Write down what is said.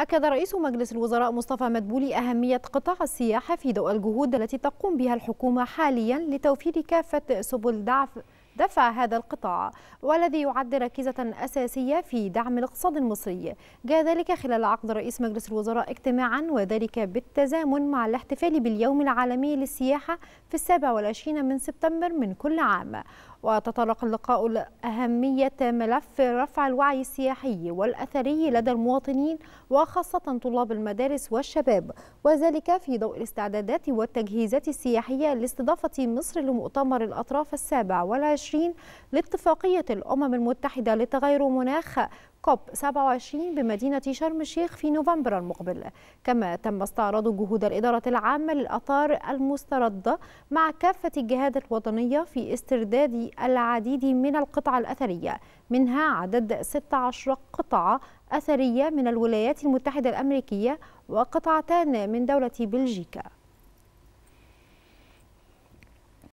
أكد رئيس مجلس الوزراء مصطفى مدبولي أهمية قطاع السياحة في ضوء الجهود التي تقوم بها الحكومة حاليا لتوفير كافة سبل دعف دفع هذا القطاع والذي يعد ركيزة أساسية في دعم الاقتصاد المصري جاء ذلك خلال عقد رئيس مجلس الوزراء اجتماعا وذلك بالتزامن مع الاحتفال باليوم العالمي للسياحة في السابع والعشرين من سبتمبر من كل عام وتطرق اللقاء لأهمية ملف رفع الوعي السياحي والأثري لدى المواطنين وخاصة طلاب المدارس والشباب وذلك في ضوء الاستعدادات والتجهيزات السياحية لاستضافة مصر لمؤتمر الأطراف السابع والعشرين لاتفاقية الأمم المتحدة لتغير مناخ كوب 27 بمدينة شرم الشيخ في نوفمبر المقبل كما تم استعراض جهود الإدارة العامة للأطار المستردة مع كافة الجهات الوطنية في استرداد العديد من القطع الأثرية منها عدد 16 قطعة أثرية من الولايات المتحدة الأمريكية وقطعتان من دولة بلجيكا